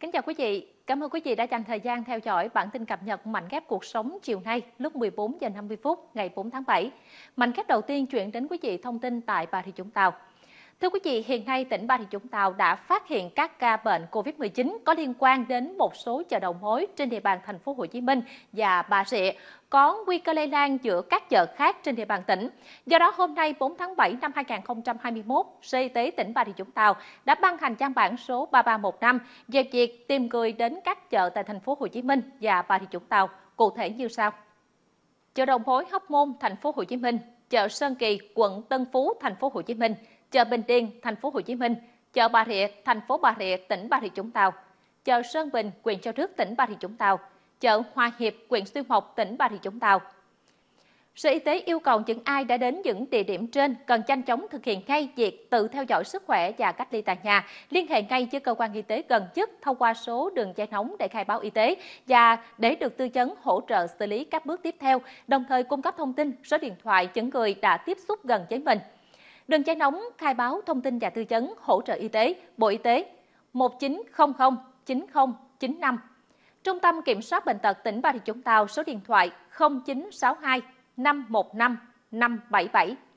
Kính chào quý vị, cảm ơn quý vị đã dành thời gian theo dõi bản tin cập nhật Mạnh Ghép Cuộc Sống chiều nay lúc 14 giờ 50 phút ngày 4 tháng 7. Mạnh Ghép đầu tiên chuyển đến quý vị thông tin tại Bà Rịa Vũng Tàu. Thưa quý vị, hiện nay tỉnh Bà Rịa Vũng Tàu đã phát hiện các ca bệnh COVID-19 có liên quan đến một số chợ đầu mối trên địa bàn thành phố Hồ Chí Minh và Bà Rịa, có nguy cơ lây lan giữa các chợ khác trên địa bàn tỉnh. Do đó, hôm nay 4 tháng 7 năm 2021, Sở Y tế tỉnh Bà Rịa Vũng Tàu đã ban hành văn bản số 3315 về việc tìm người đến các chợ tại thành phố Hồ Chí Minh và Bà Rịa Vũng Tàu, cụ thể như sau. Chợ đầu mối Hóc Môn, thành phố Hồ Chí Minh, chợ Sơn Kỳ, quận Tân Phú, thành phố Hồ Chí Minh, chợ Bình Điền, thành phố Hồ Chí Minh, chợ Bà Rịa, thành phố Bà Rịa, tỉnh Bà Rịa Vũng Tàu, chợ Sơn Bình, huyện Châu Đức, tỉnh Bà Rịa Vũng Tàu, chợ Hòa Hiệp, huyện Xuyên Mộc, tỉnh Bà Rịa Vũng Tàu. Sở Y tế yêu cầu những ai đã đến những địa điểm trên cần nhanh chóng thực hiện ngay việc tự theo dõi sức khỏe và cách ly tại nhà, liên hệ ngay với cơ quan y tế gần nhất thông qua số đường dây nóng để khai báo y tế và để được tư vấn hỗ trợ xử lý các bước tiếp theo, đồng thời cung cấp thông tin, số điện thoại những người đã tiếp xúc gần với mình. Đường dây nóng khai báo thông tin và tư vấn hỗ trợ y tế, Bộ Y tế 1900 9095. Trung tâm Kiểm soát Bệnh tật tỉnh Bà Rịa Vũng Tàu số điện thoại 0962 515 577.